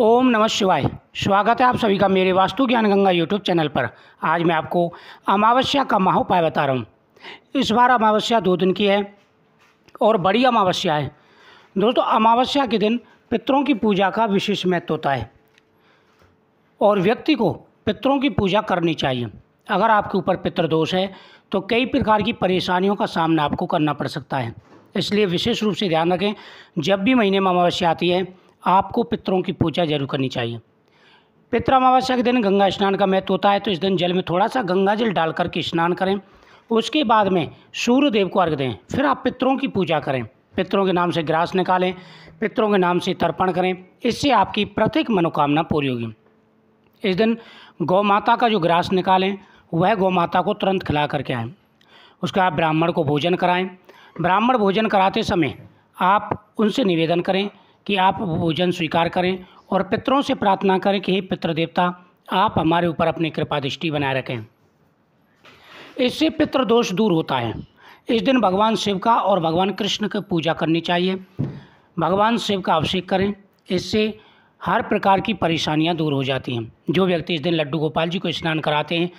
ओम नमः शिवाय स्वागत है आप सभी का मेरे वास्तु ज्ञान गंगा यूट्यूब चैनल पर आज मैं आपको अमावस्या का महोपाय बता रहा हूँ इस बार अमावस्या दो दिन की है और बड़ी अमावस्या है दोस्तों अमावस्या के दिन पितरों की पूजा का विशेष महत्व होता है और व्यक्ति को पितरों की पूजा करनी चाहिए अगर आपके ऊपर पितृदोष है तो कई प्रकार की परेशानियों का सामना आपको करना पड़ सकता है इसलिए विशेष रूप से ध्यान रखें जब भी महीने में अमावस्या आती है आपको पितरों की पूजा जरूर करनी चाहिए पितृ अमावस्या के दिन गंगा स्नान का महत्व होता है तो इस दिन जल में थोड़ा सा गंगा जल डाल करके स्नान करें उसके बाद में सूर्य देव को अर्घ दें फिर आप पितरों की पूजा करें पितरों के नाम से ग्रास निकालें पितरों के नाम से तर्पण करें इससे आपकी प्रत्येक मनोकामना पूरी होगी इस दिन गौ माता का जो ग्रास निकालें वह गौ माता को तुरंत खिला करके आएँ उसके बाद ब्राह्मण को भोजन कराएं ब्राह्मण भोजन कराते समय आप उनसे निवेदन करें कि आप भोजन स्वीकार करें और पितरों से प्रार्थना करें कि हे पितृ देवता आप हमारे ऊपर अपनी कृपा दृष्टि बनाए रखें इससे पितृदोष दूर होता है इस दिन भगवान शिव का और भगवान कृष्ण की पूजा करनी चाहिए भगवान शिव का अभिषेक करें इससे हर प्रकार की परेशानियां दूर हो जाती हैं जो व्यक्ति इस दिन लड्डू गोपाल जी को स्नान कराते हैं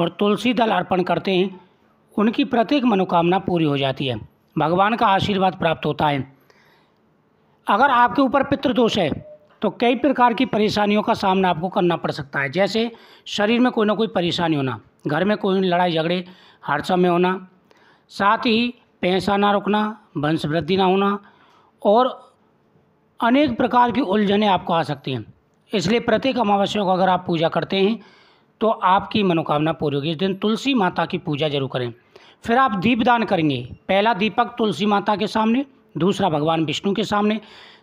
और तुलसी दल अर्पण करते हैं उनकी प्रत्येक मनोकामना पूरी हो जाती है भगवान का आशीर्वाद प्राप्त होता है अगर आपके ऊपर पितृदोष है तो कई प्रकार की परेशानियों का सामना आपको करना पड़ सकता है जैसे शरीर में कोई ना कोई परेशानी होना घर में कोई लड़ाई झगड़े हर समय होना साथ ही पैसा ना रुकना वंश वृद्धि ना होना और अनेक प्रकार की उलझने आपको आ सकती हैं इसलिए प्रत्येक अमावस्या को अगर आप पूजा करते हैं तो आपकी मनोकामना पूरी होगी इस दिन तुलसी माता की पूजा जरूर करें फिर आप दीपदान करेंगे पहला दीपक तुलसी माता के सामने दूसरा भगवान विष्णु के सामने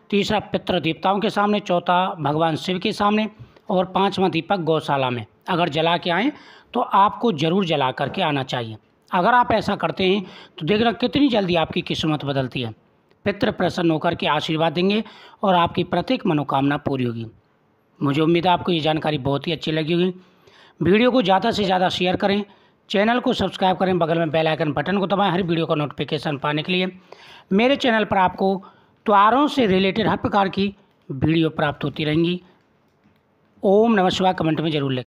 तीसरा पितृ देवताओं के सामने चौथा भगवान शिव के सामने और पांचवा दीपक गौशाला में अगर जला के आएँ तो आपको ज़रूर जला करके आना चाहिए अगर आप ऐसा करते हैं तो देखना कितनी जल्दी आपकी किस्मत बदलती है पितृ प्रसन्न होकर के आशीर्वाद देंगे और आपकी प्रत्येक मनोकामना पूरी होगी मुझे उम्मीद है आपको ये जानकारी बहुत ही अच्छी लगी होगी वीडियो को ज़्यादा से ज़्यादा शेयर करें चैनल को सब्सक्राइब करें बगल में बेल आइकन बटन को दबाएं हर वीडियो का नोटिफिकेशन पाने के लिए मेरे चैनल पर आपको त्वारों से रिलेटेड हर प्रकार की वीडियो प्राप्त होती रहेंगी ओम नमस्कार कमेंट में जरूर लिखें